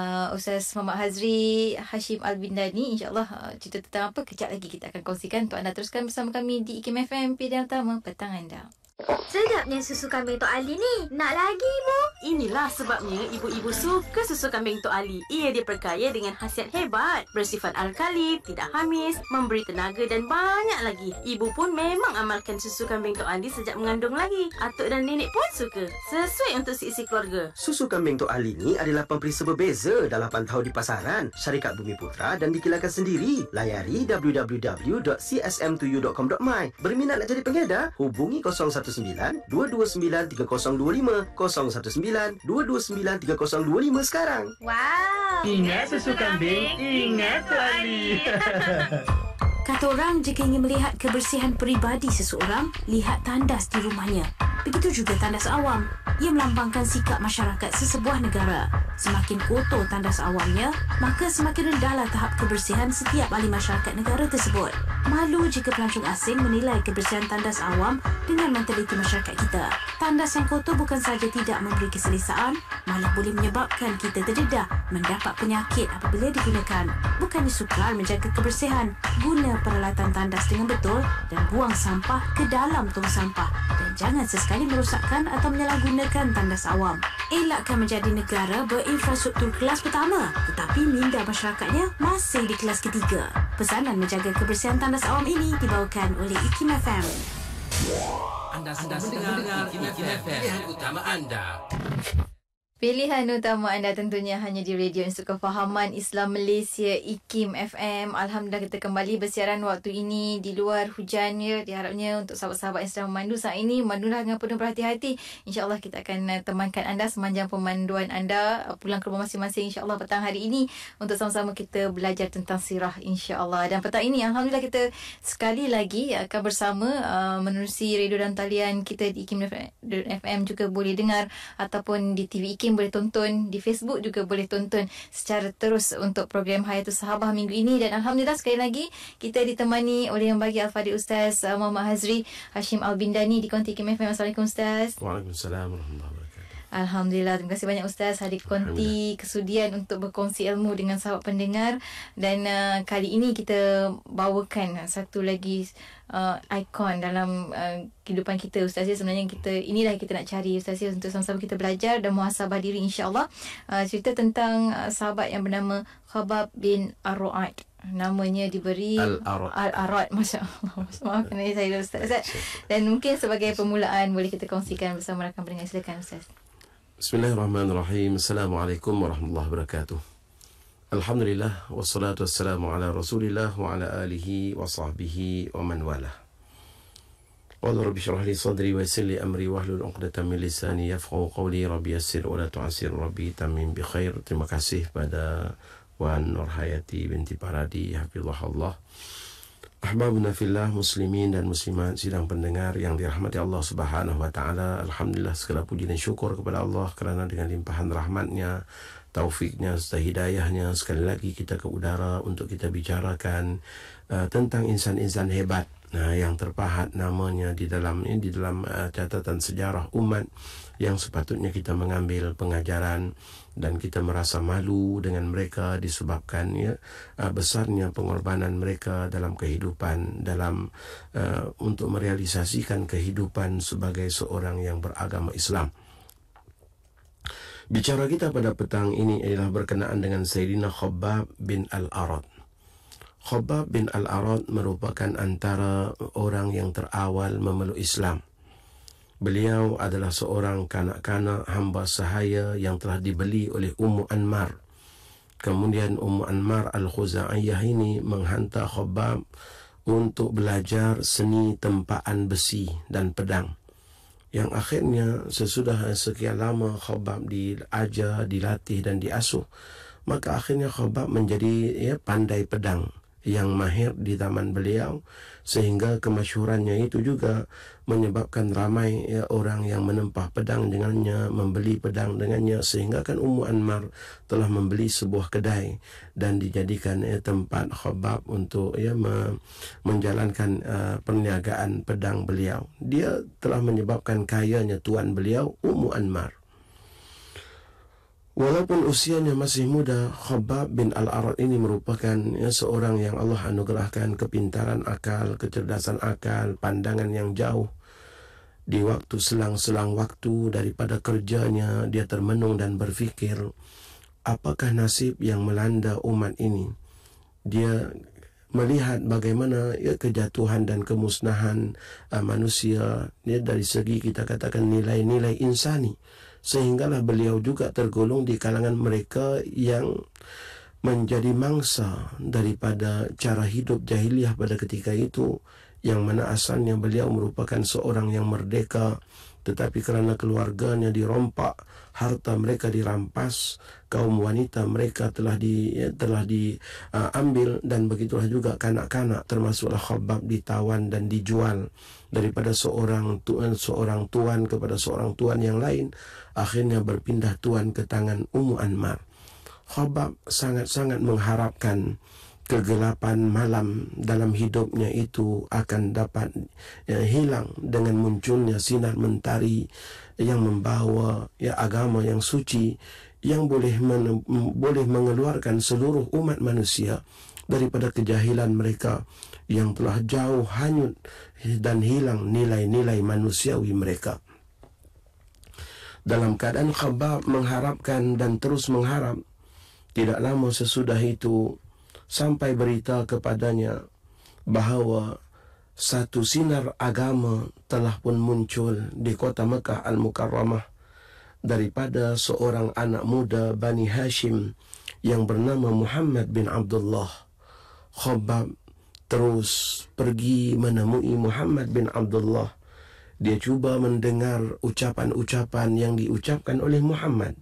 uh, Ustaz Muhammad Hazri Hashim Albindani InsyaAllah uh, cerita tentang apa Kejap lagi kita akan kongsikan Untuk anda teruskan bersama kami di IKIM FM Pilihan utama petang anda Sedap ni susu kambing Tok Ali ni. Nak lagi, Ibu? Inilah sebabnya ibu-ibu suka susu kambing Tok Ali. Ia diperkaya dengan khasiat hebat. Bersifat alkali, tidak hamis, memberi tenaga dan banyak lagi. Ibu pun memang amalkan susu kambing Tok Ali sejak mengandung lagi. Atuk dan nenek pun suka. Sesuai untuk si isi keluarga. Susu kambing Tok Ali ni adalah pemberi berbeza dalam pantau di pasaran, syarikat Bumi Putra dan dikilakan sendiri. Layari www.csm2u.com.my Berminat nak jadi pengedar? Hubungi 01 019-229-3025 sekarang. Wow! Ingat susu kambing, ingat lagi Kata orang, jika ingin melihat kebersihan peribadi seseorang, lihat tandas di rumahnya. Begitu juga tandas awam. Ia melambangkan sikap masyarakat sesebuah negara. Semakin kotor tandas awamnya, maka semakin rendahlah tahap kebersihan setiap ahli masyarakat negara tersebut. Malu jika pelancong asing menilai kebersihan tandas awam dengan mentaliti masyarakat kita. Tandas yang kotor bukan saja tidak memberi keselesaan, malah boleh menyebabkan kita terdedah mendapat penyakit apabila digunakan. Bukannya sukar menjaga kebersihan, guna pakai peralatan tandas dengan betul dan buang sampah ke dalam tong sampah. Dan jangan sesekali merosakkan atau menyalahgunakan tandas awam. Elakkan menjadi negara berinfrastruktur kelas pertama tetapi minda masyarakatnya masih di kelas ketiga. Pesanan menjaga kebersihan tandas awam ini dibawakan oleh IKIM FM. Anda sedang mendengar IKIM FM, pilihan utama anda. Pilihan utama anda tentunya hanya di Radio Institut Kefahaman Islam Malaysia IKIM FM. Alhamdulillah kita kembali bersiaran waktu ini di luar hujan ya. Diharapnya untuk sahabat-sahabat yang sedang memandu saat ini, mandulah dengan penuh berhati-hati. InsyaAllah kita akan eh, temankan anda semanjang pemanduan anda pulang ke rumah masing-masing insyaAllah petang hari ini untuk sama-sama kita belajar tentang sirah insyaAllah. Dan petang ini Alhamdulillah kita sekali lagi akan bersama uh, menerusi radio dan talian kita di IKIM FM juga boleh dengar ataupun di TV IKIM mungkin boleh tonton di Facebook juga boleh tonton secara terus untuk program Hayatul Sahabah minggu ini dan Alhamdulillah sekali lagi kita ditemani oleh yang bagi Al-Fadhi Ustaz uh, Muhammad Hazri Hashim Al-Bindani di Konti KMFM Assalamualaikum Ustaz Waalaikumsalam Warahmatullahi Alhamdulillah Terima kasih banyak Ustaz Hadir konti Kesudian untuk berkongsi ilmu Dengan sahabat pendengar Dan uh, kali ini kita Bawakan uh, satu lagi uh, Ikon dalam uh, kehidupan kita Ustaz ya sebenarnya kita inilah kita nak cari Ustaz ya untuk sama-sama kita belajar dan muhasabah diri insyaAllah uh, cerita tentang uh, sahabat yang bernama Khabab bin Aru'ad namanya diberi Al-Arad Masya Allah maafkan saya Ustaz, dan mungkin sebagai permulaan boleh kita kongsikan bersama rakan pendengar silakan Ustaz بسم الله الرحمن الرحيم السلام عليكم ورحمة الله وبركاته الحمد لله والصلاة والسلام على رسول الله وعلى آله وصحبه ومن والاه قال رب اشرح لي صدري ويسر لي أمري وأهل العقدة من لساني يفقه قولي ربي يسر ولا تعسر ربي تمين بخير تمكسيه بدا وأن نور حياتي بنتي بارادي Paradi الله, الله. Ahbabuna fillah muslimin dan muslimat sidang pendengar yang dirahmati Allah Subhanahu wa taala. Alhamdulillah segala puji dan syukur kepada Allah kerana dengan limpahan rahmatnya, taufiknya serta hidayahnya sekali lagi kita ke udara untuk kita bicarakan uh, tentang insan-insan hebat nah yang terpahat namanya di dalam ini di dalam uh, catatan sejarah umat yang sepatutnya kita mengambil pengajaran dan kita merasa malu dengan mereka disebabkan ya uh, besarnya pengorbanan mereka dalam kehidupan dalam uh, untuk merealisasikan kehidupan sebagai seorang yang beragama Islam. Bicara kita pada petang ini adalah berkenaan dengan Sayyidina Khabbab bin Al-Arad. Khabbab bin Al-Arad merupakan antara orang yang terawal memeluk Islam. Beliau adalah seorang kanak-kanak hamba sahaya yang telah dibeli oleh Ummu Anmar. Kemudian Ummu Anmar Al-Khuza'iyah ini menghantar Khobab untuk belajar seni tempaan besi dan pedang. Yang akhirnya sesudah sekian lama Khobab diajar, dilatih dan diasuh, maka akhirnya Khobab menjadi ya, pandai pedang yang mahir di taman beliau sehingga kemasyurannya itu juga menyebabkan ramai ya, orang yang menempah pedang dengannya, membeli pedang dengannya sehingga kan Ummu Anmar telah membeli sebuah kedai dan dijadikan ya, tempat khabab untuk ya, menjalankan uh, perniagaan pedang beliau. Dia telah menyebabkan kayanya tuan beliau Ummu Anmar. Walaupun usianya masih muda, Khabbab bin Al-Arad ini merupakan ya, seorang yang Allah anugerahkan kepintaran akal, kecerdasan akal, pandangan yang jauh. Di waktu selang-selang waktu daripada kerjanya, dia termenung dan berfikir, apakah nasib yang melanda umat ini? Dia melihat bagaimana ya, kejatuhan dan kemusnahan uh, manusia ya, dari segi kita katakan nilai-nilai insani sehinggalah beliau juga tergolong di kalangan mereka yang menjadi mangsa daripada cara hidup jahiliah pada ketika itu yang mana asalnya beliau merupakan seorang yang merdeka tetapi kerana keluarganya dirompak harta mereka dirampas kaum wanita mereka telah di ya, telah diambil uh, dan begitulah juga kanak-kanak termasuklah khabab ditawan dan dijual daripada seorang tuan seorang tuan kepada seorang tuan yang lain akhirnya berpindah tuan ke tangan Ummu Anmar. Khabab sangat-sangat mengharapkan kegelapan malam dalam hidupnya itu akan dapat ya, hilang dengan munculnya sinar mentari yang membawa ya, agama yang suci yang boleh men boleh mengeluarkan seluruh umat manusia daripada kejahilan mereka yang telah jauh hanyut dan hilang nilai-nilai manusiawi mereka. Dalam keadaan khabab mengharapkan dan terus mengharap, tidak lama sesudah itu sampai berita kepadanya bahawa satu sinar agama telah pun muncul di kota Mekah Al-Mukarramah daripada seorang anak muda Bani Hashim yang bernama Muhammad bin Abdullah. Khabab terus pergi menemui Muhammad bin Abdullah. Dia cuba mendengar ucapan-ucapan yang diucapkan oleh Muhammad.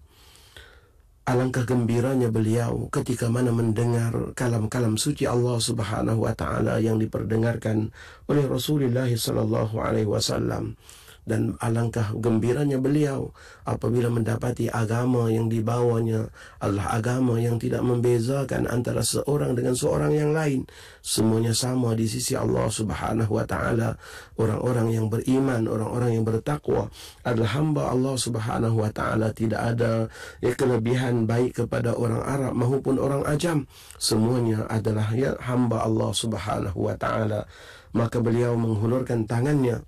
Alangkah gembiranya beliau ketika mana mendengar kalam-kalam suci Allah Subhanahu wa taala yang diperdengarkan oleh Rasulullah sallallahu alaihi wasallam dan alangkah gembiranya beliau apabila mendapati agama yang dibawanya adalah agama yang tidak membezakan antara seorang dengan seorang yang lain semuanya sama di sisi Allah Subhanahu wa taala orang-orang yang beriman orang-orang yang bertakwa adalah hamba Allah Subhanahu wa taala tidak ada kelebihan baik kepada orang Arab maupun orang ajam semuanya adalah ya, hamba Allah Subhanahu wa taala maka beliau menghulurkan tangannya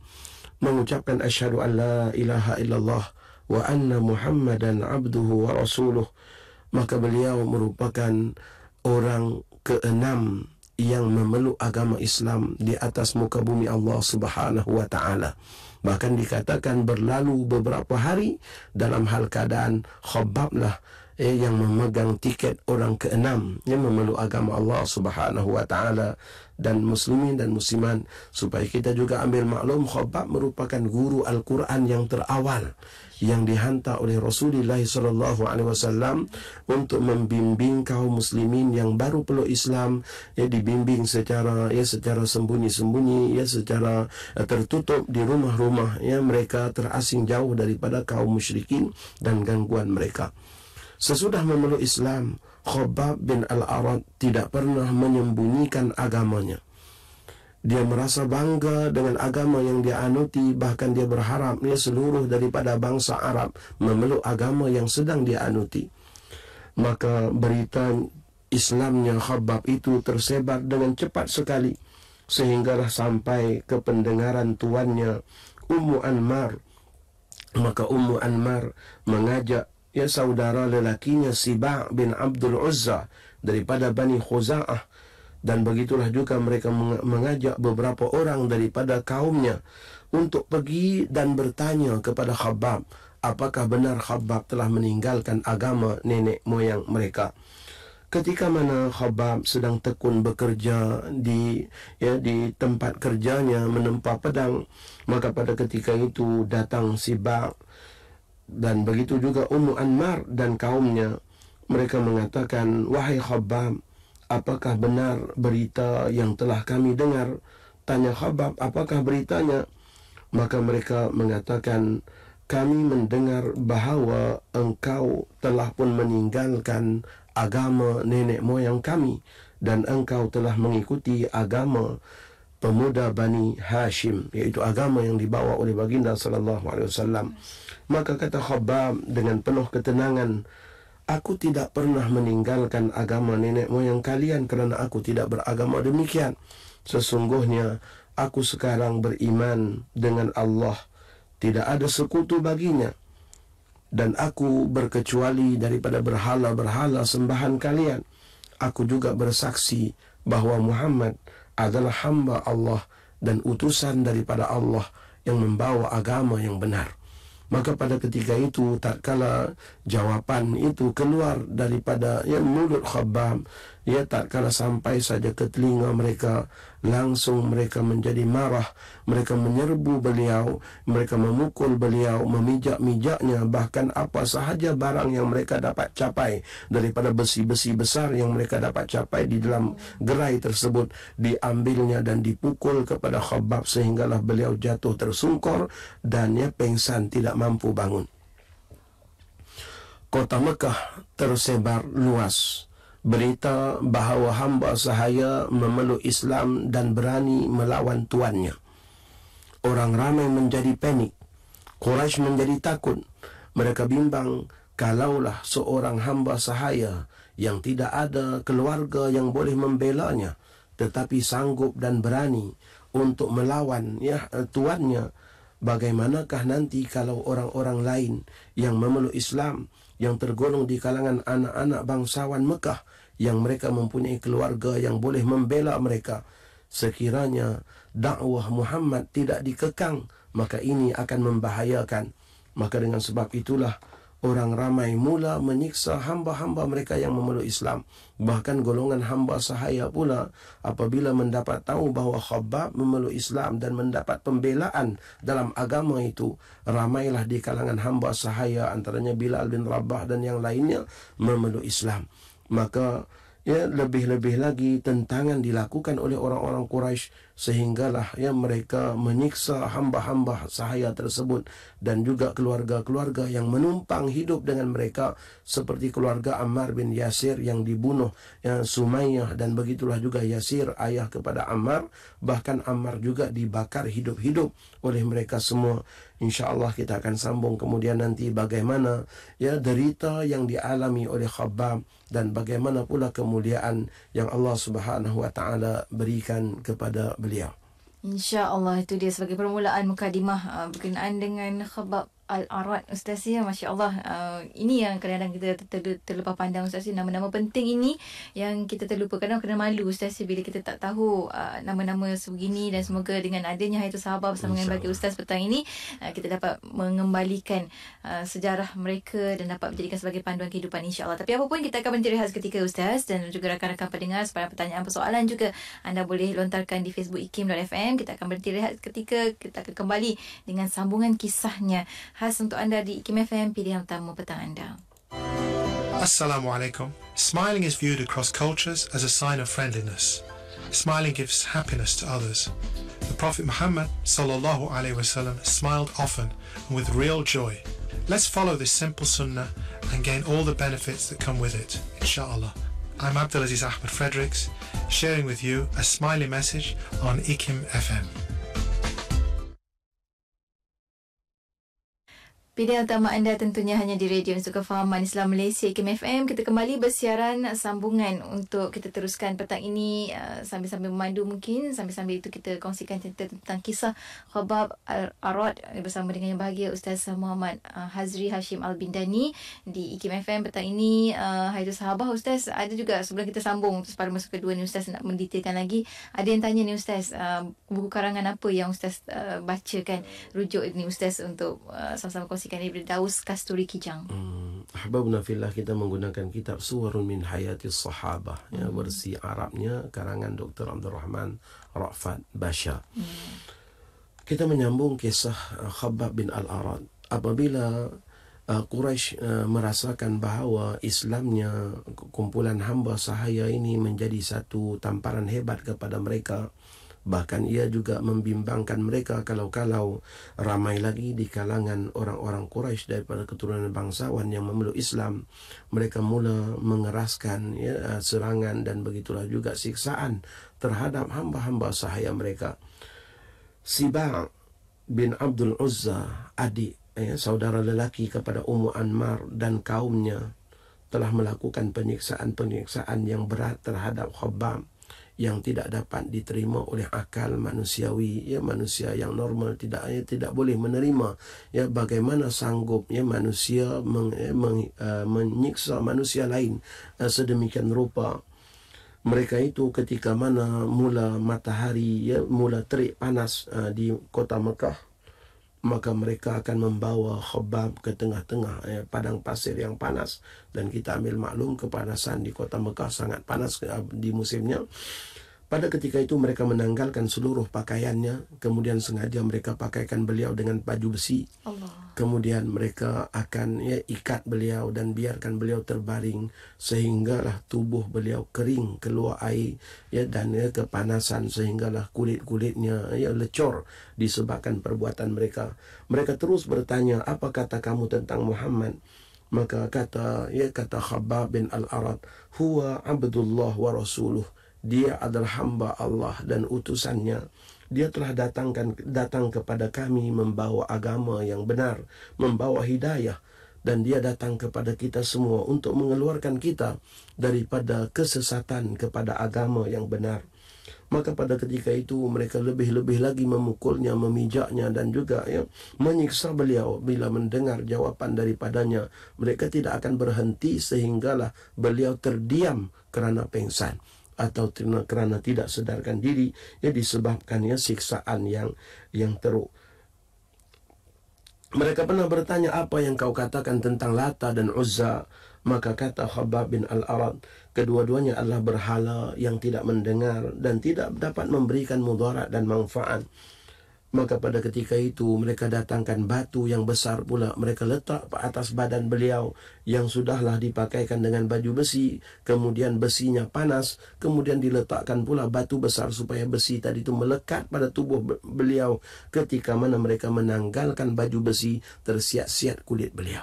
mengucapkan asyhadu an la ilaha illallah wa anna muhammadan abduhu wa rasuluh maka beliau merupakan orang keenam yang memeluk agama Islam di atas muka bumi Allah Subhanahu wa taala bahkan dikatakan berlalu beberapa hari dalam hal keadaan khabbablah eh, yang memegang tiket orang keenam yang memeluk agama Allah Subhanahu wa taala dan muslimin dan musliman supaya kita juga ambil maklum khabab merupakan guru Al-Quran yang terawal yang dihantar oleh Rasulullah sallallahu alaihi wasallam untuk membimbing kaum muslimin yang baru peluk Islam ya dibimbing secara ya secara sembunyi-sembunyi ya secara ya, tertutup di rumah-rumah ya mereka terasing jauh daripada kaum musyrikin dan gangguan mereka sesudah memeluk Islam Khobab bin Al-Arad tidak pernah menyembunyikan agamanya. Dia merasa bangga dengan agama yang dia anuti, bahkan dia berharap dia seluruh daripada bangsa Arab memeluk agama yang sedang dia anuti. Maka berita Islamnya Khobab itu tersebar dengan cepat sekali, sehinggalah sampai ke pendengaran tuannya, Ummu Anmar. Maka Ummu Anmar mengajak ya saudara lelakinya Siba' bin Abdul Uzza daripada Bani Khuza'ah dan begitulah juga mereka mengajak beberapa orang daripada kaumnya untuk pergi dan bertanya kepada Khabbab apakah benar Khabbab telah meninggalkan agama nenek moyang mereka ketika mana Khabbab sedang tekun bekerja di ya di tempat kerjanya menempa pedang maka pada ketika itu datang Siba' dan begitu juga Ummu Anmar dan kaumnya mereka mengatakan wahai Khabbab apakah benar berita yang telah kami dengar tanya Khabbab apakah beritanya maka mereka mengatakan kami mendengar bahawa engkau telah pun meninggalkan agama nenek moyang kami dan engkau telah mengikuti agama pemuda Bani Hashim iaitu agama yang dibawa oleh baginda sallallahu alaihi wasallam maka kata Khabbab dengan penuh ketenangan aku tidak pernah meninggalkan agama nenek moyang kalian kerana aku tidak beragama demikian sesungguhnya aku sekarang beriman dengan Allah tidak ada sekutu baginya dan aku berkecuali daripada berhala-berhala sembahan kalian aku juga bersaksi bahawa Muhammad adalah hamba Allah dan utusan daripada Allah yang membawa agama yang benar. Maka pada ketika itu tak kala jawapan itu keluar daripada yang mulut khabbam ia tak kala sampai saja ke telinga mereka langsung mereka menjadi marah mereka menyerbu beliau mereka memukul beliau memijak-mijaknya bahkan apa sahaja barang yang mereka dapat capai daripada besi-besi besar yang mereka dapat capai di dalam gerai tersebut diambilnya dan dipukul kepada khabab sehinggalah beliau jatuh tersungkur dan ia pengsan tidak mampu bangun kota Mekah tersebar luas berita bahawa hamba sahaya memeluk Islam dan berani melawan tuannya. Orang ramai menjadi panik. Quraisy menjadi takut. Mereka bimbang kalaulah seorang hamba sahaya yang tidak ada keluarga yang boleh membela nya tetapi sanggup dan berani untuk melawan ya tuannya bagaimanakah nanti kalau orang-orang lain yang memeluk Islam yang tergolong di kalangan anak-anak bangsawan Mekah yang mereka mempunyai keluarga yang boleh membela mereka sekiranya dakwah Muhammad tidak dikekang maka ini akan membahayakan maka dengan sebab itulah orang ramai mula menyiksa hamba-hamba mereka yang memeluk Islam bahkan golongan hamba sahaya pula apabila mendapat tahu bahawa khabbab memeluk Islam dan mendapat pembelaan dalam agama itu ramailah di kalangan hamba sahaya antaranya Bilal bin Rabah dan yang lainnya memeluk Islam maka ya lebih-lebih lagi tentangan dilakukan oleh orang-orang Quraisy sehinggalah ya mereka menyiksa hamba-hamba sahaya tersebut dan juga keluarga-keluarga yang menumpang hidup dengan mereka seperti keluarga Ammar bin Yasir yang dibunuh ya Sumayyah dan begitulah juga Yasir ayah kepada Ammar bahkan Ammar juga dibakar hidup-hidup oleh mereka semua insyaallah kita akan sambung kemudian nanti bagaimana ya derita yang dialami oleh Khabbab dan bagaimana pula kemuliaan yang Allah Subhanahu wa taala berikan kepada beliau. Insyaallah itu dia sebagai permulaan mukadimah uh, berkenaan dengan khabab Al-Arad Ustaz ya Masya Allah uh, Ini yang kadang-kadang kita ter- terlepas pandang Ustaz ya Nama-nama penting ini Yang kita terlupa Kadang-kadang kena malu Ustaz ya Bila kita tak tahu uh, Nama-nama sebegini Dan semoga dengan adanya Hayatul Sahabat Bersama dengan bagi Ustaz petang ini uh, Kita dapat mengembalikan uh, Sejarah mereka Dan dapat menjadikan sebagai panduan kehidupan Insya Allah Tapi apapun kita akan menjadi rehat ketika Ustaz Dan juga rakan-rakan pendengar Sepanjang pertanyaan persoalan juga Anda boleh lontarkan di Facebook ikim.fm Kita akan berhenti rehat ketika Kita akan kembali Dengan sambungan kisahnya khas untuk anda di pilihan petang anda. alaikum. Smiling is viewed across cultures as a sign of friendliness. Smiling gives happiness to others. The Prophet Muhammad وسلم, smiled often and with real joy. Let's follow this simple sunnah and gain all the benefits that come with it, inshallah. I'm Abdulaziz Ahmed Fredericks, sharing with you a smiley message on Ikim FM. Pilihan utama anda tentunya hanya di Radio untuk kefahaman Islam Malaysia KMFM. Kita kembali bersiaran sambungan untuk kita teruskan petang ini uh, sambil-sambil memandu mungkin. Sambil-sambil itu kita kongsikan cerita tentang kisah Khabab Arad bersama dengan yang bahagia Ustaz Muhammad uh, Hazri Hashim Al-Bindani di KMFM petang ini. Uh, hai tu sahabah Ustaz, ada juga sebelum kita sambung untuk separuh masa kedua ni Ustaz nak mendetailkan lagi. Ada yang tanya ni Ustaz, uh, buku karangan apa yang Ustaz uh, bacakan rujuk ni Ustaz untuk uh, sama-sama kongsikan informasikan Ibn Daus Kasturi Kijang. Hmm. Ahbabuna fillah kita menggunakan kitab Suwarun min Hayati Sahabah ya, hmm. ya versi Arabnya karangan Dr. Abdul Rahman Rafat Basya. Hmm. Kita menyambung kisah uh, Khabbab bin Al-Arad. Apabila uh, Quraisy uh, merasakan bahawa Islamnya kumpulan hamba sahaya ini menjadi satu tamparan hebat kepada mereka, Bahkan ia juga membimbangkan mereka kalau-kalau ramai lagi di kalangan orang-orang Quraisy daripada keturunan bangsawan yang memeluk Islam. Mereka mula mengeraskan ya, serangan dan begitulah juga siksaan terhadap hamba-hamba sahaya mereka. Sibang bin Abdul Uzza, adik ya, saudara lelaki kepada Ummu Anmar dan kaumnya telah melakukan penyiksaan-penyiksaan yang berat terhadap Khabbam yang tidak dapat diterima oleh akal manusiawi ya manusia yang normal tidak ya, tidak boleh menerima ya bagaimana sanggup ya manusia meng, ya, meng, uh, menyiksa manusia lain uh, sedemikian rupa mereka itu ketika mana mula matahari ya mula terik panas uh, di kota Mekah maka mereka akan membawa khabab ke tengah-tengah ya, padang pasir yang panas dan kita ambil maklum kepanasan di kota Mekah sangat panas eh, di musimnya pada ketika itu mereka menanggalkan seluruh pakaiannya kemudian sengaja mereka pakaikan beliau dengan baju besi Allah kemudian mereka akan ya, ikat beliau dan biarkan beliau terbaring sehinggalah tubuh beliau kering keluar air ya dan ya, kepanasan sehinggalah kulit-kulitnya ya lecur disebabkan perbuatan mereka mereka terus bertanya apa kata kamu tentang Muhammad maka kata ya kata Khabbab bin Al-Arad huwa abdullah wa rasuluh dia adalah hamba Allah dan utusannya dia telah datangkan datang kepada kami membawa agama yang benar, membawa hidayah dan dia datang kepada kita semua untuk mengeluarkan kita daripada kesesatan kepada agama yang benar. Maka pada ketika itu mereka lebih-lebih lagi memukulnya, memijaknya dan juga ya, menyiksa beliau bila mendengar jawapan daripadanya. Mereka tidak akan berhenti sehinggalah beliau terdiam kerana pengsan atau kerana tidak sedarkan diri ya disebabkannya siksaan yang yang teruk mereka pernah bertanya apa yang kau katakan tentang Lata dan Uzza maka kata Khabbab bin Al-Arad kedua-duanya adalah berhala yang tidak mendengar dan tidak dapat memberikan mudarat dan manfaat Maka pada ketika itu mereka datangkan batu yang besar pula mereka letak atas badan beliau yang sudahlah dipakaikan dengan baju besi. Kemudian besinya panas. Kemudian diletakkan pula batu besar supaya besi tadi itu melekat pada tubuh beliau ketika mana mereka menanggalkan baju besi tersiat-siat kulit beliau.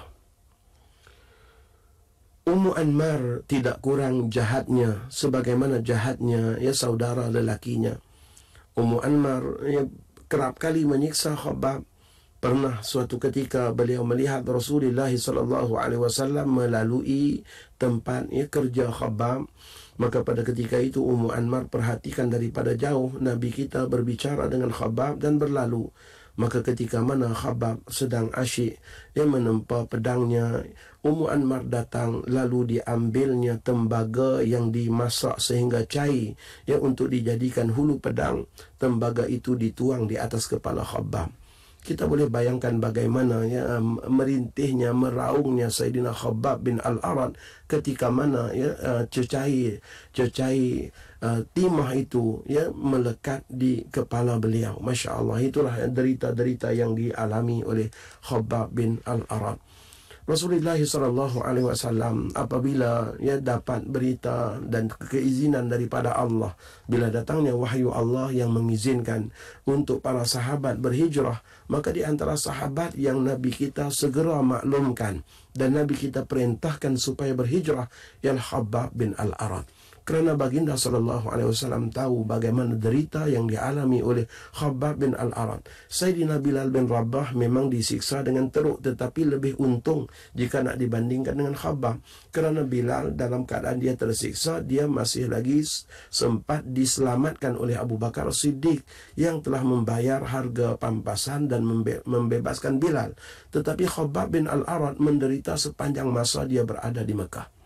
Ummu Anmar tidak kurang jahatnya sebagaimana jahatnya ya saudara lelakinya. Ummu Anmar ya, kerap kali menyiksa Khabbab. Pernah suatu ketika beliau melihat Rasulullah sallallahu alaihi wasallam melalui tempat tempatnya kerja Khabbab. Maka pada ketika itu Ummu Anmar perhatikan daripada jauh Nabi kita berbicara dengan Khabbab dan berlalu. Maka ketika mana Khabbab sedang asyik Dia menempa pedangnya Ummu Anmar datang Lalu diambilnya tembaga yang dimasak sehingga cair Ya untuk dijadikan hulu pedang tembaga itu dituang di atas kepala Khabbab. Kita boleh bayangkan bagaimana ya, merintihnya, meraungnya Sayyidina Khabbab bin Al-Arad ketika mana ya, e, cecai, cecai e, timah itu ya, melekat di kepala beliau. Masya Allah, itulah derita-derita yang dialami oleh Khabbab bin Al-Arad. Rasulullah sallallahu alaihi wasallam apabila ya dapat berita dan keizinan daripada Allah bila datangnya wahyu Allah yang mengizinkan untuk para sahabat berhijrah maka di antara sahabat yang nabi kita segera maklumkan dan nabi kita perintahkan supaya berhijrah ialah Habab bin Al-Arad kerana baginda sallallahu alaihi wasallam tahu bagaimana derita yang dialami oleh Khabbab bin Al-Arad. Sayyidina Bilal bin Rabah memang disiksa dengan teruk tetapi lebih untung jika nak dibandingkan dengan Khabbab. Kerana Bilal dalam keadaan dia tersiksa, dia masih lagi sempat diselamatkan oleh Abu Bakar Siddiq yang telah membayar harga pampasan dan membe membebaskan Bilal. Tetapi Khabbab bin Al-Arad menderita sepanjang masa dia berada di Mekah.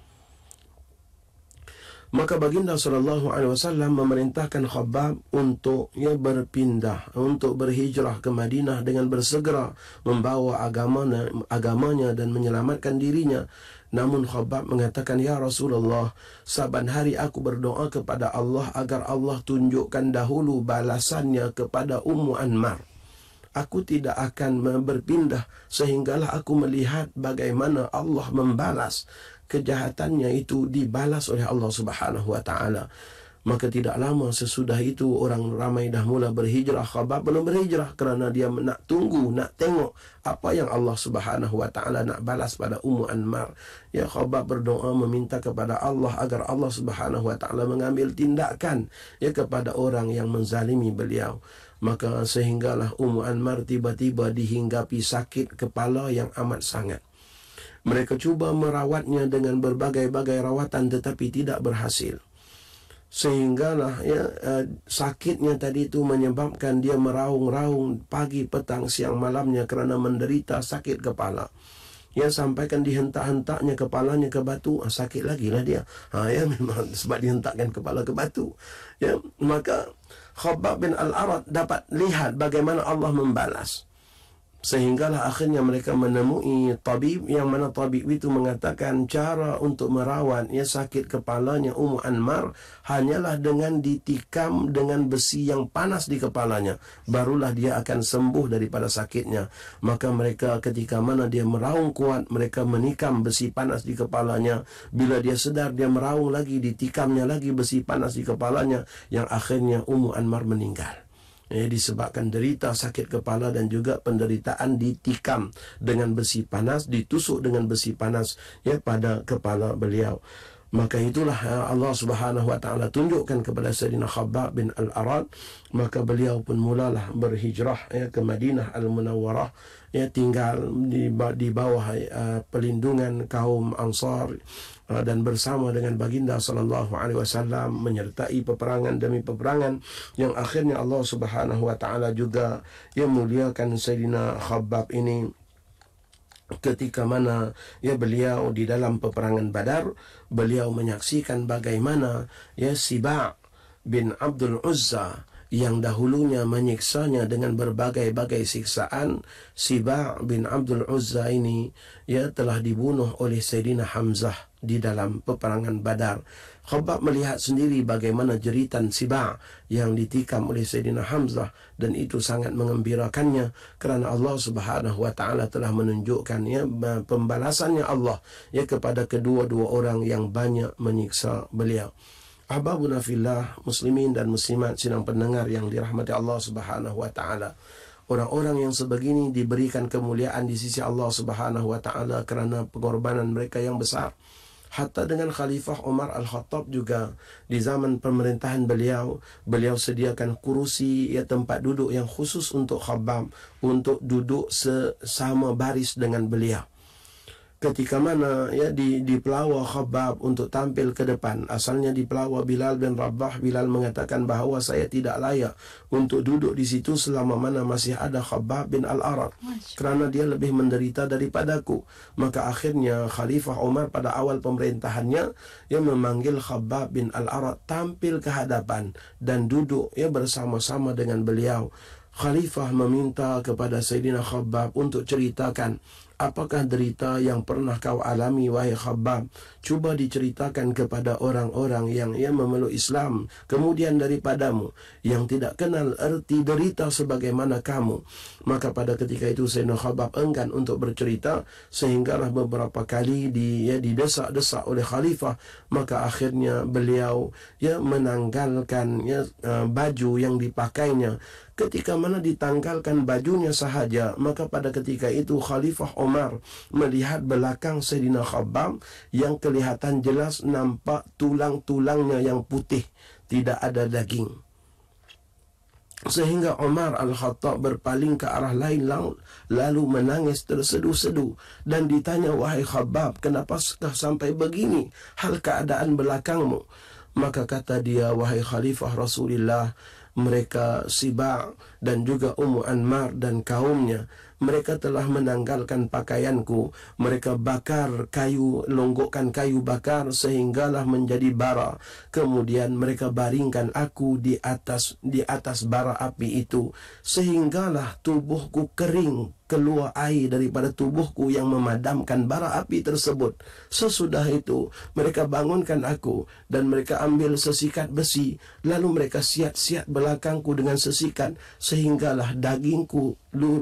Maka baginda sallallahu alaihi wasallam memerintahkan Khabbab untuk ya berpindah, untuk berhijrah ke Madinah dengan bersegera membawa agamanya, agamanya dan menyelamatkan dirinya. Namun Khabbab mengatakan, "Ya Rasulullah, saban hari aku berdoa kepada Allah agar Allah tunjukkan dahulu balasannya kepada Ummu Anmar." Aku tidak akan berpindah sehinggalah aku melihat bagaimana Allah membalas kejahatannya itu dibalas oleh Allah Subhanahu wa taala. Maka tidak lama sesudah itu orang ramai dah mula berhijrah. Khabab belum berhijrah kerana dia nak tunggu, nak tengok apa yang Allah Subhanahu wa taala nak balas pada Ummu Anmar. Ya Khabab berdoa meminta kepada Allah agar Allah Subhanahu wa taala mengambil tindakan ya kepada orang yang menzalimi beliau. Maka sehinggalah Ummu Anmar tiba-tiba dihinggapi sakit kepala yang amat sangat. Mereka cuba merawatnya dengan berbagai-bagai rawatan tetapi tidak berhasil. Sehingga lah ya eh, sakitnya tadi itu menyebabkan dia meraung-raung pagi petang siang malamnya kerana menderita sakit kepala. Ya sampaikan dihentak-hentaknya kepalanya ke batu, ah, sakit lagi lah dia. Ha ya memang sebab dihentakkan kepala ke batu. Ya maka Khabbab bin Al-Arad dapat lihat bagaimana Allah membalas. Sehinggalah akhirnya mereka menemui tabib yang mana tabib itu mengatakan cara untuk merawat ya sakit kepalanya Ummu Anmar hanyalah dengan ditikam dengan besi yang panas di kepalanya barulah dia akan sembuh daripada sakitnya maka mereka ketika mana dia meraung kuat mereka menikam besi panas di kepalanya bila dia sedar dia meraung lagi ditikamnya lagi besi panas di kepalanya yang akhirnya Ummu Anmar meninggal eh, disebabkan derita sakit kepala dan juga penderitaan ditikam dengan besi panas ditusuk dengan besi panas ya pada kepala beliau maka itulah ya, Allah Subhanahu wa taala tunjukkan kepada Sayyidina Khabbab bin Al-Arad maka beliau pun mulalah berhijrah ya, ke Madinah Al-Munawwarah ya tinggal di, di bawah uh, pelindungan kaum Ansar Uh, dan bersama dengan baginda sallallahu alaihi wasallam menyertai peperangan demi peperangan yang akhirnya Allah Subhanahu wa taala juga yang muliakan Sayyidina Khabbab ini ketika mana ya beliau di dalam peperangan Badar beliau menyaksikan bagaimana ya Siba bin Abdul Uzza yang dahulunya menyiksanya dengan berbagai-bagai siksaan Siba bin Abdul Uzza ini ya telah dibunuh oleh Sayyidina Hamzah di dalam peperangan Badar. Khabbab melihat sendiri bagaimana jeritan Siba yang ditikam oleh Sayyidina Hamzah dan itu sangat mengembirakannya kerana Allah Subhanahu wa taala telah menunjukkan ya pembalasannya Allah ya kepada kedua-dua orang yang banyak menyiksa beliau. Ahbabuna fillah muslimin dan muslimat sinang pendengar yang dirahmati Allah Subhanahu wa taala. Orang-orang yang sebegini diberikan kemuliaan di sisi Allah Subhanahu wa taala kerana pengorbanan mereka yang besar. Hatta dengan Khalifah Omar Al-Khattab juga di zaman pemerintahan beliau, beliau sediakan kursi ya tempat duduk yang khusus untuk Khabbab untuk duduk sesama baris dengan beliau ketika mana ya di di pelawa khabab untuk tampil ke depan asalnya di pelawa Bilal bin Rabah Bilal mengatakan bahawa saya tidak layak untuk duduk di situ selama mana masih ada khabab bin Al-Arab kerana dia lebih menderita daripadaku maka akhirnya Khalifah omar pada awal pemerintahannya ia ya, memanggil khabab bin Al-Arab tampil ke hadapan dan duduk ia ya, bersama-sama dengan beliau Khalifah meminta kepada Sayyidina Khabbab untuk ceritakan Apakah derita yang pernah kau alami wahai Khabbab? Cuba diceritakan kepada orang-orang yang ia memeluk Islam kemudian daripadamu yang tidak kenal erti derita sebagaimana kamu. Maka pada ketika itu Sayyidina Khabbab enggan untuk bercerita sehinggalah beberapa kali dia ya, didesak-desak oleh khalifah maka akhirnya beliau ya menanggalkan ya, eh, baju yang dipakainya ketika mana ditanggalkan bajunya sahaja maka pada ketika itu Khalifah Omar melihat belakang Sayyidina Khabbab yang kelihatan jelas nampak tulang-tulangnya yang putih tidak ada daging sehingga Omar Al-Khattab berpaling ke arah lain laut lalu menangis terseduh-seduh dan ditanya wahai Khabbab kenapa sudah sampai begini hal keadaan belakangmu maka kata dia wahai Khalifah Rasulullah mereka Siba' dan juga Ummu Anmar dan kaumnya. Mereka telah menanggalkan pakaianku. Mereka bakar kayu, longgokkan kayu bakar sehinggalah menjadi bara. Kemudian mereka baringkan aku di atas di atas bara api itu sehinggalah tubuhku kering keluar air daripada tubuhku yang memadamkan bara api tersebut. Sesudah itu, mereka bangunkan aku dan mereka ambil sesikat besi, lalu mereka siat-siat belakangku dengan sesikat sehinggalah dagingku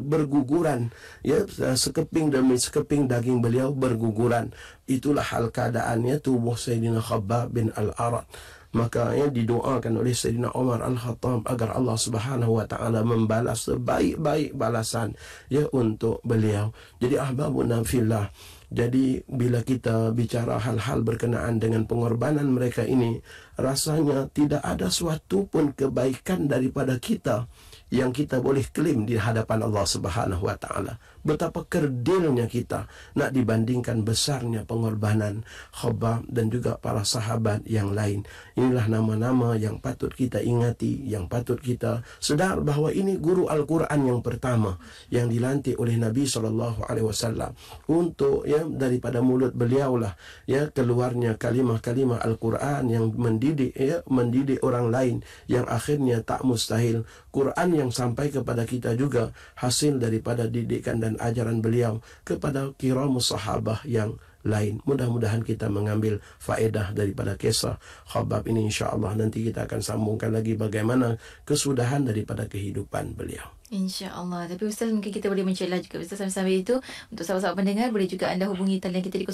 berguguran. Ya, sekeping demi sekeping daging beliau berguguran. Itulah hal keadaannya tubuh Sayyidina Khabbab bin Al-Arad maka yang didoakan oleh Sayyidina Omar Al-Khattab agar Allah Subhanahu wa taala membalas sebaik-baik balasan ya untuk beliau. Jadi ahbabun fillah. Jadi bila kita bicara hal-hal berkenaan dengan pengorbanan mereka ini, rasanya tidak ada suatu pun kebaikan daripada kita yang kita boleh klaim di hadapan Allah Subhanahu wa taala. Betapa kerdilnya kita nak dibandingkan besarnya pengorbanan Khabbab dan juga para sahabat yang lain. Inilah nama-nama yang patut kita ingati, yang patut kita sedar bahawa ini guru Al-Quran yang pertama yang dilantik oleh Nabi sallallahu alaihi wasallam untuk ya daripada mulut beliau lah ya keluarnya kalimah-kalimah Al-Quran yang mendidik ya mendidik orang lain yang akhirnya tak mustahil Quran yang yang sampai kepada kita juga hasil daripada didikan dan ajaran beliau kepada kiramu sahabah yang lain. Mudah-mudahan kita mengambil faedah daripada kisah khabab ini insyaAllah. Nanti kita akan sambungkan lagi bagaimana kesudahan daripada kehidupan beliau. InsyaAllah. Tapi Ustaz mungkin kita boleh mencelah juga. Ustaz sambil-sambil itu, untuk sahabat-sahabat pendengar, boleh juga anda hubungi talian kita di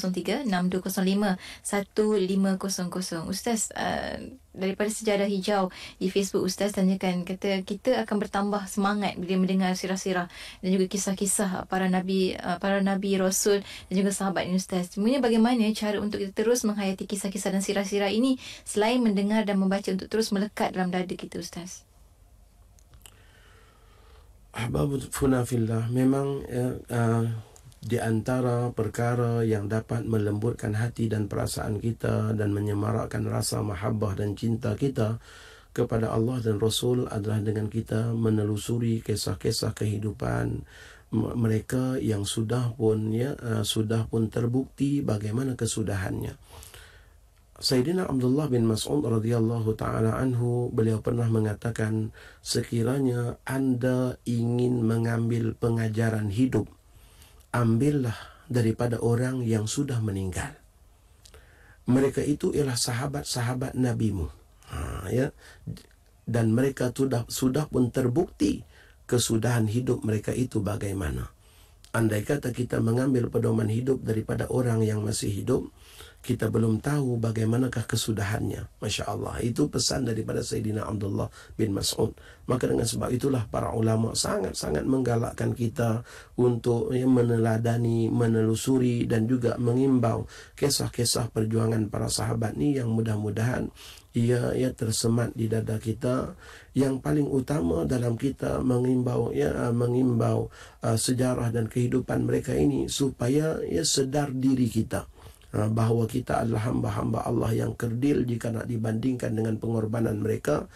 03-6205-1500. Ustaz, uh, daripada sejarah hijau di Facebook Ustaz tanyakan, kata kita akan bertambah semangat bila mendengar sirah-sirah dan juga kisah-kisah para Nabi, uh, para Nabi Rasul dan juga sahabat ini Ustaz. semuanya bagaimana cara untuk kita terus menghayati kisah-kisah dan sirah-sirah ini selain mendengar dan membaca untuk terus melekat dalam dada kita Ustaz. Ahbabul Funafillah memang uh, di antara perkara yang dapat melemburkan hati dan perasaan kita dan menyemarakkan rasa mahabbah dan cinta kita kepada Allah dan Rasul adalah dengan kita menelusuri kisah-kisah kehidupan mereka yang sudah pun ya eh, sudah pun terbukti bagaimana kesudahannya. Sayyidina Abdullah bin Mas'ud radhiyallahu taala anhu beliau pernah mengatakan sekiranya anda ingin mengambil pengajaran hidup ambillah daripada orang yang sudah meninggal mereka itu ialah sahabat-sahabat nabimu ha ya dan mereka sudah sudah pun terbukti kesudahan hidup mereka itu bagaimana andai kata kita mengambil pedoman hidup daripada orang yang masih hidup kita belum tahu bagaimanakah kesudahannya. Masya Allah. Itu pesan daripada Sayyidina Abdullah bin Mas'ud. Maka dengan sebab itulah para ulama sangat-sangat menggalakkan kita untuk ya, meneladani, menelusuri dan juga mengimbau kisah-kisah perjuangan para sahabat ini yang mudah-mudahan ia ya, tersemat di dada kita yang paling utama dalam kita mengimbau ya mengimbau uh, sejarah dan kehidupan mereka ini supaya ya sedar diri kita Eh, bahawa kita adalah hamba-hamba Allah yang kerdil jika nak dibandingkan dengan pengorbanan mereka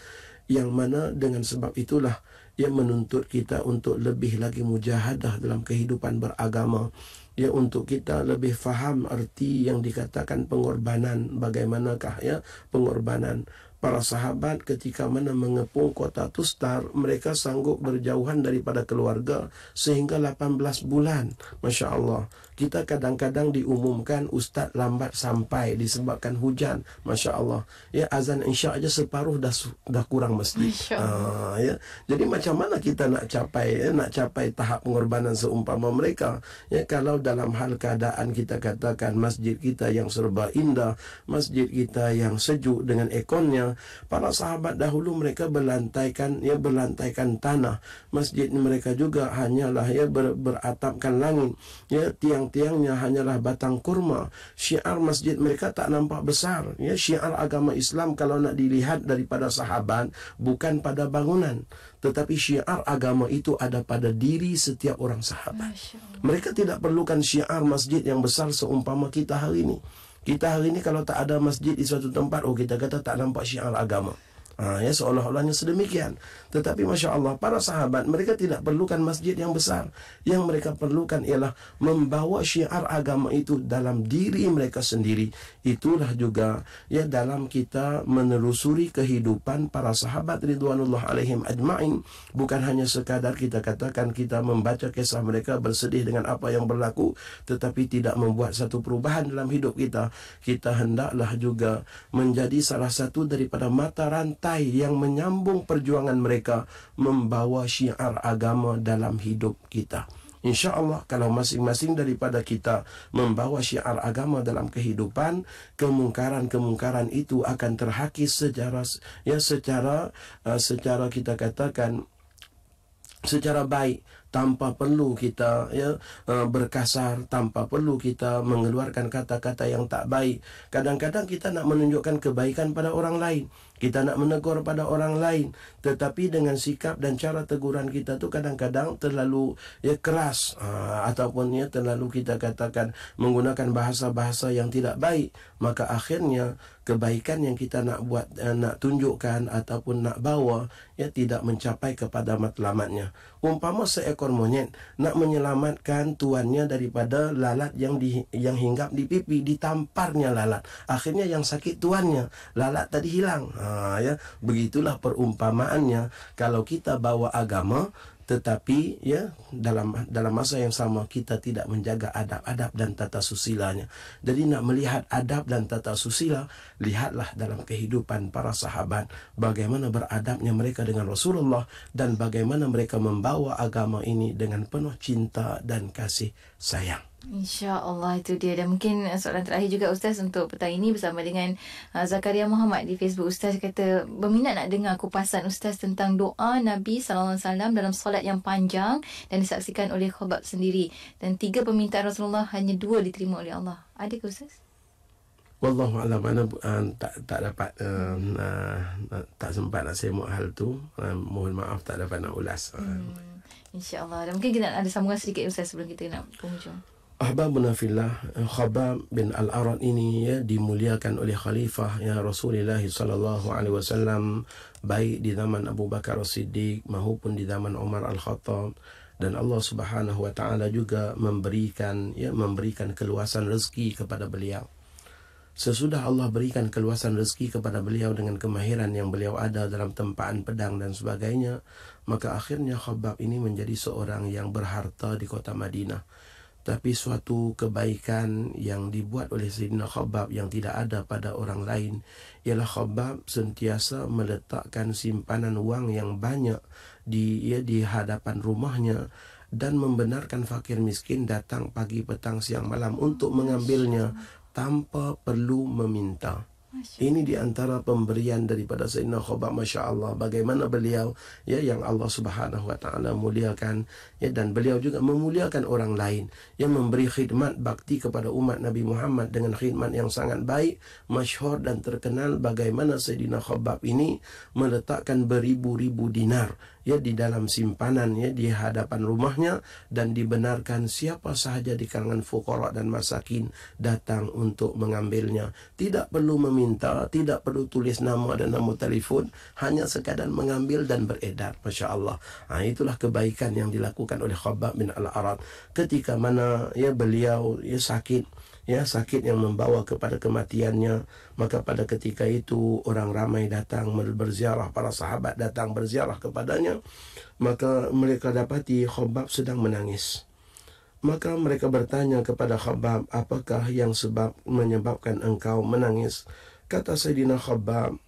yang mana dengan sebab itulah ia menuntut kita untuk lebih lagi mujahadah dalam kehidupan beragama ya untuk kita lebih faham arti yang dikatakan pengorbanan bagaimanakah ya pengorbanan para sahabat ketika mana mengepung kota Tustar mereka sanggup berjauhan daripada keluarga sehingga 18 bulan masya-Allah kita kadang-kadang diumumkan ustaz lambat sampai disebabkan hujan Masya Allah ya azan insya aja separuh dah dah kurang mesti. uh, ya jadi macam mana kita nak capai ya, nak capai tahap pengorbanan seumpama mereka ya kalau dalam hal keadaan kita katakan masjid kita yang serba indah masjid kita yang sejuk dengan ekornya para sahabat dahulu mereka berlantaikan ya berlantaikan tanah masjid mereka juga hanyalah ya ber, beratapkan langit ya tiang tiang-tiangnya hanyalah batang kurma. Syiar masjid mereka tak nampak besar. Ya, syiar agama Islam kalau nak dilihat daripada sahabat bukan pada bangunan. Tetapi syiar agama itu ada pada diri setiap orang sahabat. Mereka tidak perlukan syiar masjid yang besar seumpama kita hari ini. Kita hari ini kalau tak ada masjid di suatu tempat, oh kita kata tak nampak syiar agama. Ha, ya seolah-olahnya sedemikian. Tetapi masya Allah para sahabat mereka tidak perlukan masjid yang besar. Yang mereka perlukan ialah membawa syiar agama itu dalam diri mereka sendiri. Itulah juga ya dalam kita menelusuri kehidupan para sahabat Ridwanullah alaihim ajma'in. Bukan hanya sekadar kita katakan kita membaca kisah mereka bersedih dengan apa yang berlaku. Tetapi tidak membuat satu perubahan dalam hidup kita. Kita hendaklah juga menjadi salah satu daripada mata rantai partai yang menyambung perjuangan mereka membawa syiar agama dalam hidup kita. InsyaAllah kalau masing-masing daripada kita membawa syiar agama dalam kehidupan, kemungkaran-kemungkaran itu akan terhakis secara, ya, secara, uh, secara kita katakan secara baik tanpa perlu kita ya eh, berkasar tanpa perlu kita mengeluarkan kata-kata yang tak baik kadang-kadang kita nak menunjukkan kebaikan pada orang lain kita nak menegur pada orang lain tetapi dengan sikap dan cara teguran kita tu kadang-kadang terlalu ya keras ha, ataupun ya terlalu kita katakan menggunakan bahasa-bahasa yang tidak baik maka akhirnya kebaikan yang kita nak buat eh, nak tunjukkan ataupun nak bawa ya tidak mencapai kepada matlamatnya umpama seekor monyet nak menyelamatkan tuannya daripada lalat yang di, yang hinggap di pipi ditamparnya lalat akhirnya yang sakit tuannya lalat tadi hilang ha, ya begitulah perumpamaannya kalau kita bawa agama tetapi ya dalam dalam masa yang sama kita tidak menjaga adab-adab dan tata susilanya jadi nak melihat adab dan tata susila lihatlah dalam kehidupan para sahabat bagaimana beradabnya mereka dengan Rasulullah dan bagaimana mereka membawa agama ini dengan penuh cinta dan kasih sayang InsyaAllah itu dia Dan mungkin soalan terakhir juga Ustaz Untuk petang ini bersama dengan uh, Zakaria Muhammad di Facebook Ustaz kata Berminat nak dengar kupasan Ustaz Tentang doa Nabi SAW Dalam solat yang panjang Dan disaksikan oleh khabab sendiri Dan tiga permintaan Rasulullah Hanya dua diterima oleh Allah Adakah Ustaz? Wallahu a'lam uh, tak tak dapat uh, uh, tak sempat nak semak hal tu. Uh, mohon maaf tak dapat nak ulas. Uh. Hmm. InsyaAllah. Dan mungkin kita ada sambungan sedikit Ustaz sebelum kita nak penghujung. Ahbabuna fillah eh, Khabab bin Al-Arad ini ya dimuliakan oleh khalifah ya Rasulullah sallallahu alaihi wasallam baik di zaman Abu Bakar Siddiq maupun di zaman Umar Al-Khattab dan Allah Subhanahu wa taala juga memberikan ya memberikan keluasan rezeki kepada beliau. Sesudah Allah berikan keluasan rezeki kepada beliau dengan kemahiran yang beliau ada dalam tempaan pedang dan sebagainya, maka akhirnya Khabab ini menjadi seorang yang berharta di kota Madinah tapi suatu kebaikan yang dibuat oleh Sayyidina Khabbab yang tidak ada pada orang lain ialah Khabbab sentiasa meletakkan simpanan wang yang banyak di ya, di hadapan rumahnya dan membenarkan fakir miskin datang pagi petang siang malam untuk mengambilnya tanpa perlu meminta. Ini di antara pemberian daripada Sayyidina Khobab Masya Allah Bagaimana beliau ya yang Allah Subhanahu Wa Taala muliakan ya, Dan beliau juga memuliakan orang lain Yang memberi khidmat bakti kepada umat Nabi Muhammad Dengan khidmat yang sangat baik Masyhur dan terkenal bagaimana Sayyidina Khobab ini Meletakkan beribu-ribu dinar ya di dalam simpanan ya di hadapan rumahnya dan dibenarkan siapa sahaja di kalangan fuqara dan masakin datang untuk mengambilnya tidak perlu meminta tidak perlu tulis nama dan nama telefon hanya sekadar mengambil dan beredar masyaallah ha, itulah kebaikan yang dilakukan oleh Khabbab bin Al-Arad ketika mana ya beliau ya sakit ya sakit yang membawa kepada kematiannya maka pada ketika itu orang ramai datang berziarah para sahabat datang berziarah kepadanya maka mereka dapati Khobab sedang menangis maka mereka bertanya kepada Khobab apakah yang sebab menyebabkan engkau menangis kata Sayyidina Khobab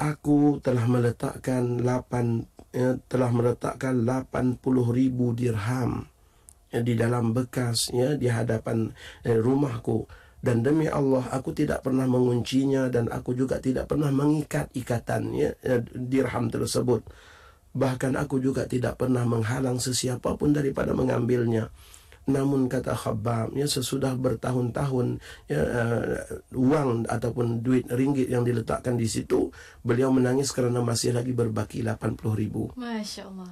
aku telah meletakkan lapan ya, telah meletakkan lapan puluh ribu dirham di dalam bekas ya, di hadapan eh, rumahku dan demi Allah aku tidak pernah menguncinya dan aku juga tidak pernah mengikat ikatan ya, eh, dirham tersebut bahkan aku juga tidak pernah menghalang sesiapa pun daripada mengambilnya namun kata Khabbab ya, sesudah bertahun-tahun ya, uh, eh, uang ataupun duit ringgit yang diletakkan di situ beliau menangis kerana masih lagi berbaki 80 ribu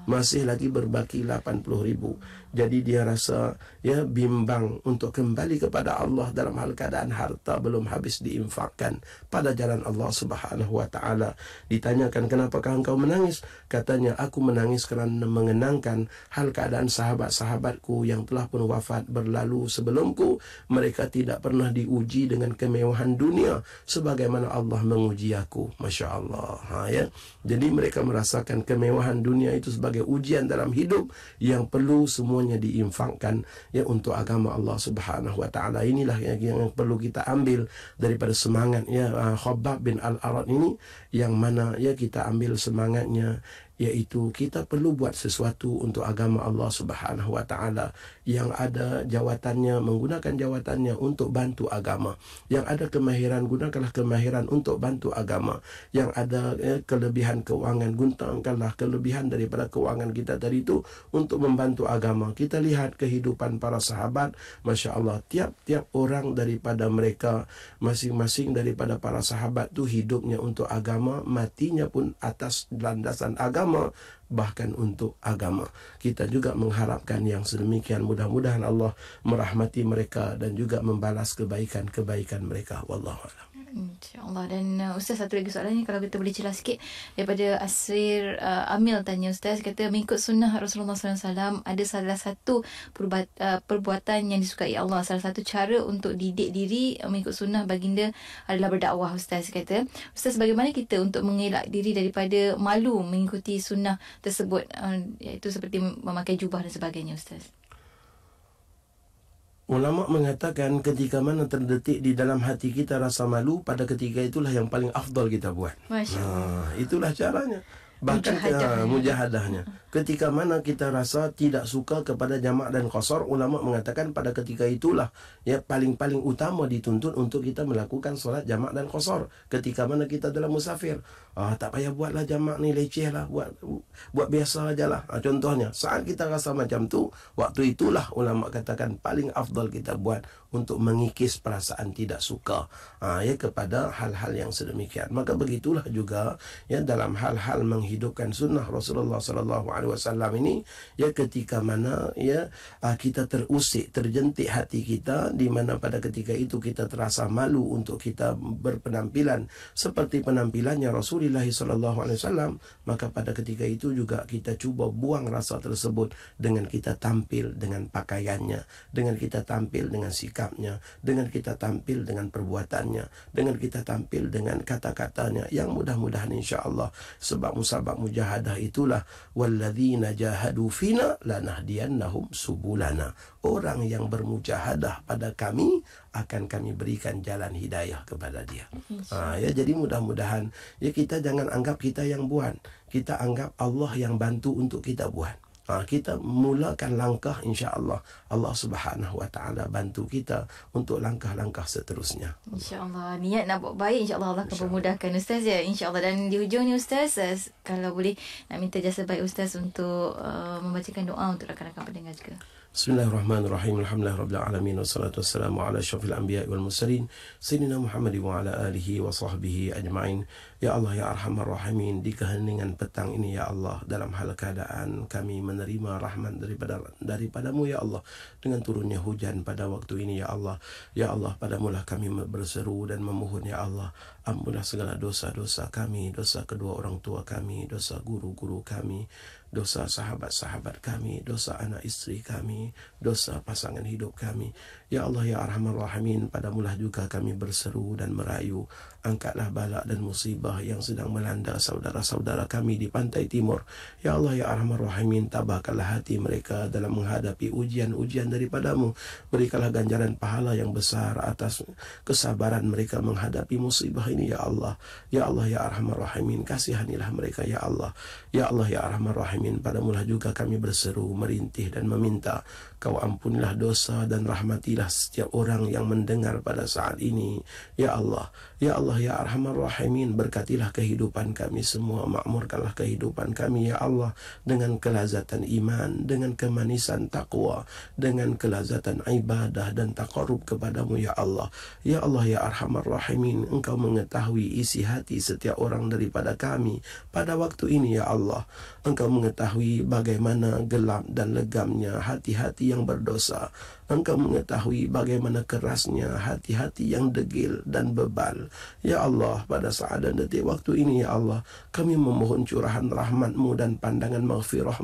masih lagi berbaki 80 ribu jadi dia rasa ya bimbang untuk kembali kepada Allah dalam hal keadaan harta belum habis diinfakkan pada jalan Allah Subhanahu wa taala ditanyakan kenapa engkau menangis katanya aku menangis kerana mengenangkan hal keadaan sahabat-sahabatku yang telah pun wafat berlalu sebelumku mereka tidak pernah diuji dengan kemewahan dunia sebagaimana Allah menguji aku masyaallah ha ya jadi mereka merasakan kemewahan dunia itu sebagai ujian dalam hidup yang perlu semua semuanya diinfakkan ya untuk agama Allah Subhanahu wa taala. Inilah yang, yang perlu kita ambil daripada semangat ya ah, Khabbab bin Al-Arad ini yang mana ya kita ambil semangatnya yaitu kita perlu buat sesuatu untuk agama Allah Subhanahu wa taala yang ada jawatannya menggunakan jawatannya untuk bantu agama yang ada kemahiran gunakanlah kemahiran untuk bantu agama yang ada eh, kelebihan keuangan gunakanlah kelebihan daripada keuangan kita dari itu untuk membantu agama kita lihat kehidupan para sahabat Masya Allah tiap-tiap orang daripada mereka masing-masing daripada para sahabat tu hidupnya untuk agama matinya pun atas landasan agama bahkan untuk agama. Kita juga mengharapkan yang sedemikian mudah-mudahan Allah merahmati mereka dan juga membalas kebaikan-kebaikan mereka. Wallahualam. InsyaAllah Dan uh, Ustaz satu lagi soalan ni Kalau kita boleh jelas sikit Daripada Asir uh, Amil tanya Ustaz Kata mengikut sunnah Rasulullah SAW Ada salah satu uh, perbuatan yang disukai Allah Salah satu cara untuk didik diri uh, Mengikut sunnah baginda adalah berdakwah Ustaz kata Ustaz bagaimana kita untuk mengelak diri Daripada malu mengikuti sunnah tersebut uh, Iaitu seperti memakai jubah dan sebagainya Ustaz Ulama mengatakan ketika mana terdetik di dalam hati kita rasa malu pada ketika itulah yang paling afdal kita buat. Nah, ha, itulah caranya bahkan mujahadahnya. Uh, mujahadahnya. Ketika mana kita rasa tidak suka kepada jamak dan kosor, ulama mengatakan pada ketika itulah ya paling-paling utama dituntut untuk kita melakukan solat jamak dan kosor. Ketika mana kita dalam musafir, ah, tak payah buatlah jamak ni leceh lah, buat buat biasa aja lah. Ah, contohnya saat kita rasa macam tu, waktu itulah ulama katakan paling afdal kita buat untuk mengikis perasaan tidak suka ha, ya kepada hal-hal yang sedemikian maka begitulah juga ya dalam hal-hal menghidupkan sunnah Rasulullah sallallahu alaihi wasallam ini ya ketika mana ya ha, kita terusik terjentik hati kita di mana pada ketika itu kita terasa malu untuk kita berpenampilan seperti penampilannya Rasulullah sallallahu alaihi wasallam maka pada ketika itu juga kita cuba buang rasa tersebut dengan kita tampil dengan pakaiannya dengan kita tampil dengan sikap sikapnya, dengan kita tampil dengan perbuatannya, dengan kita tampil dengan kata-katanya yang mudah-mudahan insya Allah sebab musabab mujahadah itulah walladzina jahadu fina lanahdiyannahum subulana. Orang yang bermujahadah pada kami akan kami berikan jalan hidayah kepada dia. Ha, ya jadi mudah-mudahan ya kita jangan anggap kita yang buat. Kita anggap Allah yang bantu untuk kita buat. Ha, kita mulakan langkah insya Allah Allah subhanahu wa ta'ala bantu kita untuk langkah-langkah seterusnya. Insya InsyaAllah. Niat nak buat baik. insya Allah akan insya memudahkan Ustaz ya. insya Allah Dan di hujung ni Ustaz, eh, kalau boleh nak minta jasa baik Ustaz untuk uh, membacakan doa untuk rakan-rakan pendengar juga. Bismillahirrahmanirrahim. Alhamdulillahirrahmanirrahim. Wassalatu wassalamu ala syafil anbiya wal musalin. Sayyidina Muhammad wa ala alihi wa sahbihi ajma'in. Ya Allah, Ya Arhamar Rahimin. Di keheningan petang ini, Ya Allah. Dalam hal keadaan kami menerima rahmat daripada daripadamu, Ya Allah. Dengan turunnya hujan pada waktu ini, Ya Allah. Ya Allah, padamulah kami berseru dan memohon, Ya Allah. Ampunlah segala dosa-dosa kami. Dosa kedua orang tua kami. Dosa guru-guru kami dosa sahabat-sahabat kami, dosa anak istri kami, dosa pasangan hidup kami, Ya Allah ya Arhamar Rahimin padamulah juga kami berseru dan merayu angkatlah bala dan musibah yang sedang melanda saudara-saudara kami di pantai timur Ya Allah ya Arhamar Rahimin tabahkanlah hati mereka dalam menghadapi ujian-ujian daripadamu berikanlah ganjaran pahala yang besar atas kesabaran mereka menghadapi musibah ini ya Allah Ya Allah ya Arhamar Rahimin kasihanilah mereka ya Allah Ya Allah ya Arhamar Rahimin padamulah juga kami berseru merintih dan meminta kau ampunilah dosa dan rahmatilah Jadilah setiap orang yang mendengar pada saat ini Ya Allah Ya Allah Ya Arhamar Rahimin Berkatilah kehidupan kami semua Makmurkanlah kehidupan kami Ya Allah Dengan kelazatan iman Dengan kemanisan takwa Dengan kelazatan ibadah Dan takarub kepadamu Ya Allah Ya Allah Ya Arhamar Rahimin Engkau mengetahui isi hati setiap orang daripada kami Pada waktu ini Ya Allah Engkau mengetahui bagaimana gelap dan legamnya hati-hati yang berdosa. Engkau mengetahui bagaimana kerasnya hati-hati yang degil dan bebal. Ya Allah, pada saat dan detik waktu ini, Ya Allah, kami memohon curahan rahmatMu dan pandangan maghfirah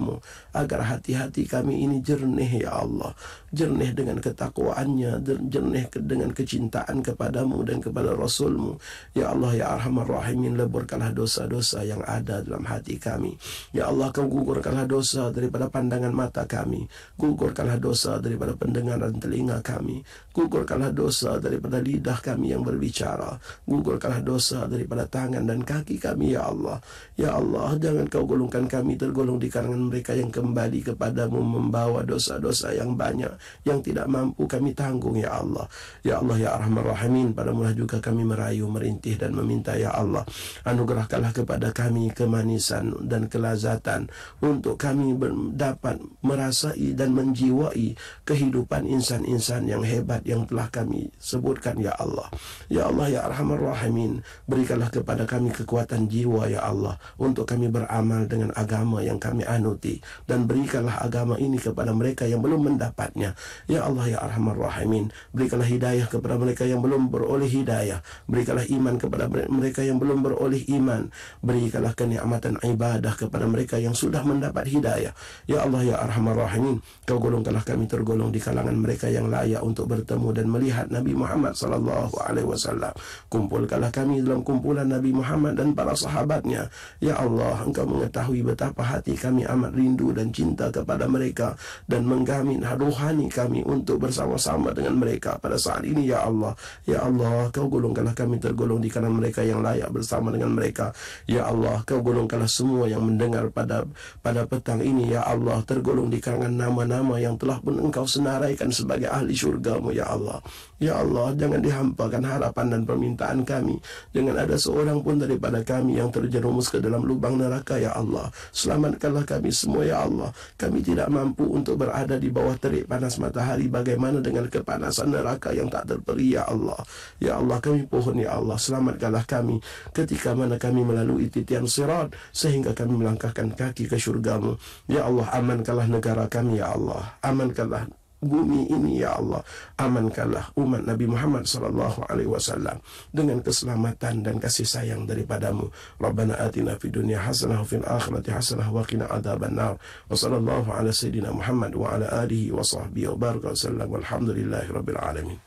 agar hati-hati kami ini jernih, Ya Allah jernih dengan ketakwaannya, jernih dengan kecintaan kepadamu dan kepada Rasulmu. Ya Allah, Ya Arhamar Rahimin, leburkanlah dosa-dosa yang ada dalam hati kami. Ya Allah, kau gugurkanlah dosa daripada pandangan mata kami. Gugurkanlah dosa daripada pendengaran telinga kami. Gugurkanlah dosa daripada lidah kami yang berbicara. Gugurkanlah dosa daripada tangan dan kaki kami, Ya Allah. Ya Allah, jangan kau golongkan kami tergolong di kalangan mereka yang kembali kepadamu membawa dosa-dosa yang banyak yang tidak mampu kami tanggung ya Allah ya Allah ya Rahman Rahimin pada mula juga kami merayu merintih dan meminta ya Allah anugerahkanlah kepada kami kemanisan dan kelazatan untuk kami dapat merasai dan menjiwai kehidupan insan-insan yang hebat yang telah kami sebutkan ya Allah ya Allah ya Rahman Rahimin berikanlah kepada kami kekuatan jiwa ya Allah untuk kami beramal dengan agama yang kami anuti dan berikanlah agama ini kepada mereka yang belum mendapatnya Ya Allah ya Arhamar Rahimin Berikanlah hidayah kepada mereka yang belum beroleh hidayah Berikanlah iman kepada mereka yang belum beroleh iman Berikanlah kenikmatan ibadah kepada mereka yang sudah mendapat hidayah Ya Allah ya Arhamar Rahimin Kau golongkanlah kami tergolong di kalangan mereka yang layak untuk bertemu dan melihat Nabi Muhammad sallallahu alaihi wasallam. Kumpulkanlah kami dalam kumpulan Nabi Muhammad dan para sahabatnya. Ya Allah, Engkau mengetahui betapa hati kami amat rindu dan cinta kepada mereka dan menggamin haruhan layani kami untuk bersama-sama dengan mereka pada saat ini ya Allah ya Allah kau golongkanlah kami tergolong di kalangan mereka yang layak bersama dengan mereka ya Allah kau golongkanlah semua yang mendengar pada pada petang ini ya Allah tergolong di kalangan nama-nama yang telah pun engkau senaraikan sebagai ahli syurgamu ya Allah ya Allah jangan dihampakan harapan dan permintaan kami dengan ada seorang pun daripada kami yang terjerumus ke dalam lubang neraka ya Allah selamatkanlah kami semua ya Allah kami tidak mampu untuk berada di bawah terik panas panas matahari bagaimana dengan kepanasan neraka yang tak terperi ya Allah ya Allah kami pohon ya Allah selamatkanlah kami ketika mana kami melalui titian sirat sehingga kami melangkahkan kaki ke syurgamu ya Allah amankanlah negara kami ya Allah amankanlah bumi ini ya Allah amankanlah umat Nabi Muhammad sallallahu alaihi wasallam dengan keselamatan dan kasih sayang daripadamu Rabbana atina fid dunya hasanah fil akhirati hasanah wa qina adzabannar wa sallallahu ala sayidina Muhammad wa ala alihi wa sahbihi wa baraka wasallam walhamdulillahi rabbil alamin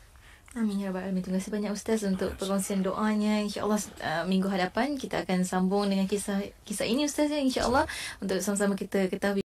Amin ya rabbal alamin. Terima kasih banyak ustaz untuk perkongsian doanya. Insya-Allah uh, minggu hadapan kita akan sambung dengan kisah kisah ini ustaz ya insya-Allah untuk sama-sama kita ketahui